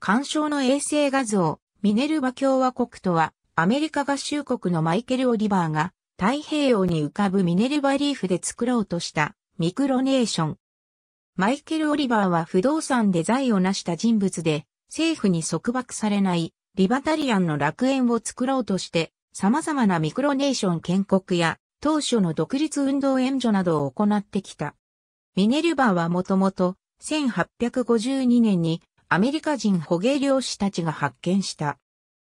干渉の衛星画像、ミネルバ共和国とは、アメリカ合衆国のマイケル・オリバーが、太平洋に浮かぶミネルバリーフで作ろうとした、ミクロネーション。マイケル・オリバーは不動産で財を成した人物で、政府に束縛されない、リバタリアンの楽園を作ろうとして、様々なミクロネーション建国や、当初の独立運動援助などを行ってきた。ミネルバーはもともと、1852年にアメリカ人捕鯨漁師たちが発見した。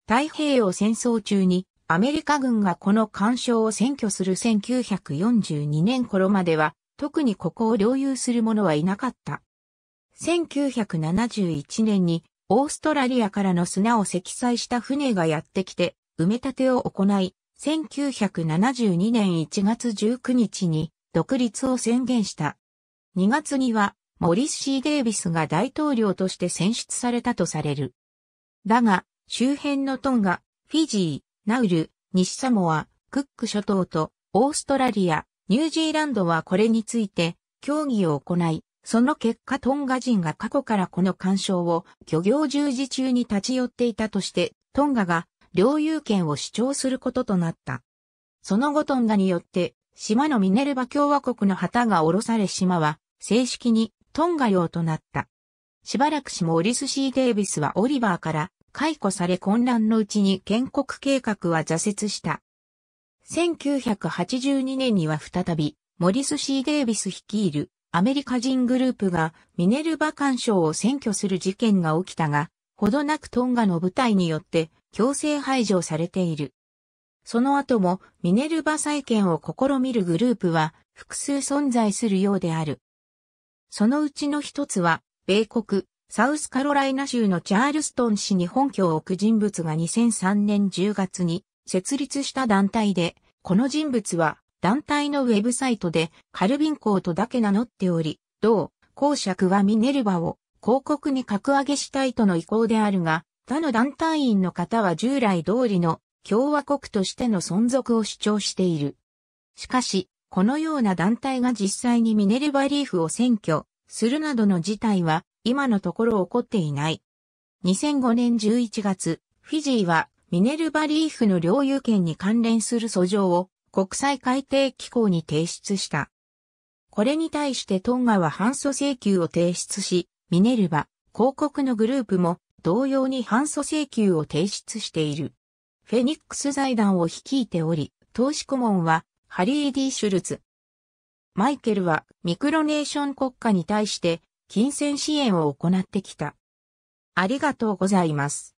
太平洋戦争中にアメリカ軍がこの干渉を占拠する1942年頃までは特にここを領有する者はいなかった。1971年にオーストラリアからの砂を積載した船がやってきて埋め立てを行い、1972年1月19日に独立を宣言した。2月にはモリス・シー・デイビスが大統領として選出されたとされる。だが、周辺のトンガ、フィジー、ナウル、西サモア、クック諸島と、オーストラリア、ニュージーランドはこれについて、協議を行い、その結果トンガ人が過去からこの干渉を漁業従事中に立ち寄っていたとして、トンガが領有権を主張することとなった。その後トンガによって、島のミネルバ共和国の旗が下ろされ島は正式にトンガ用となった。しばらくしモリス・シー・デイビスはオリバーから解雇され混乱のうちに建国計画は挫折した。1982年には再び、モリス・シー・デイビス率いるアメリカ人グループがミネルバ干渉を占拠する事件が起きたが、ほどなくトンガの部隊によって強制排除されている。その後もミネルバ再建を試みるグループは複数存在するようである。そのうちの一つは、米国、サウスカロライナ州のチャールストン市に本拠を置く人物が2003年10月に設立した団体で、この人物は団体のウェブサイトでカルビン校とだけ名乗っており、同公爵はミネルバを広告に格上げしたいとの意向であるが、他の団体員の方は従来通りの共和国としての存続を主張している。しかし、このような団体が実際にミネルバリーフを占拠するなどの事態は今のところ起こっていない。2005年11月、フィジーはミネルバリーフの領有権に関連する訴状を国際海底機構に提出した。これに対してトンガは反訴請求を提出し、ミネルバ、広告のグループも同様に反訴請求を提出している。フェニックス財団を率いており、投資顧問はハリー・ディ・シュルツ。マイケルはミクロネーション国家に対して金銭支援を行ってきた。ありがとうございます。